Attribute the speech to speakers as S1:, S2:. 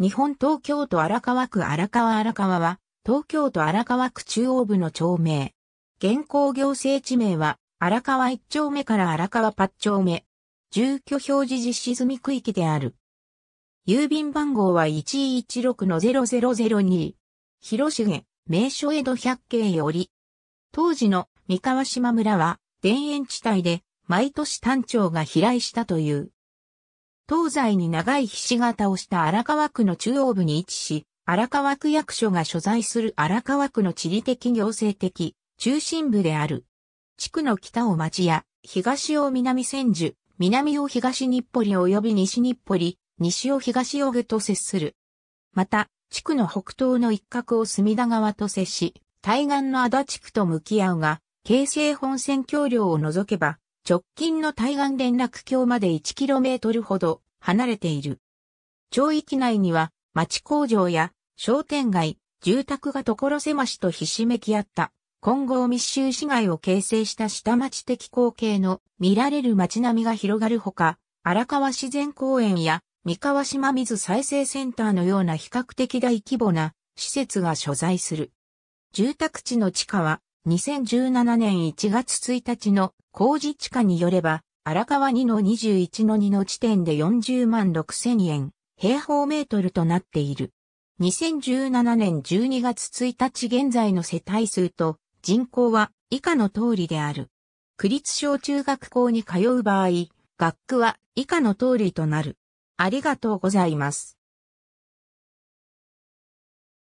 S1: 日本東京
S2: 都荒川区荒川荒川は、東京都荒川区中央部の町名。現行行政地名は、荒川一丁目から荒川八丁目。住居表示実施済み区域である。郵便番号は116-0002。広重、名所江戸百景より。当時の三河島村は、田園地帯で、毎年単調が飛来したという。東西に長い菱形をした荒川区の中央部に位置し、荒川区役所が所在する荒川区の地理的行政的中心部である。地区の北を町や、東を南千住、南を東日暮里及び西日暮里、西を東尾具と接する。また、地区の北東の一角を隅田川と接し、対岸の足立区と向き合うが、京成本線橋梁を除けば、直近の対岸連絡橋まで 1km ほど離れている。町域内には町工場や商店街、住宅が所狭しとひしめき合った、混合密集市街を形成した下町的光景の見られる街並みが広がるほか、荒川自然公園や三河島水再生センターのような比較的大規模な施設が所在する。住宅地の地下は2017年1月1日の工事地下によれば、荒川2の21の2の地点で40万6千円、平方メートルとなっている。2017年12月1日現在の世帯数と人口は以下の通りである。区立小中学校に通う場合、学区は以下の通りとなる。ありがとうございます。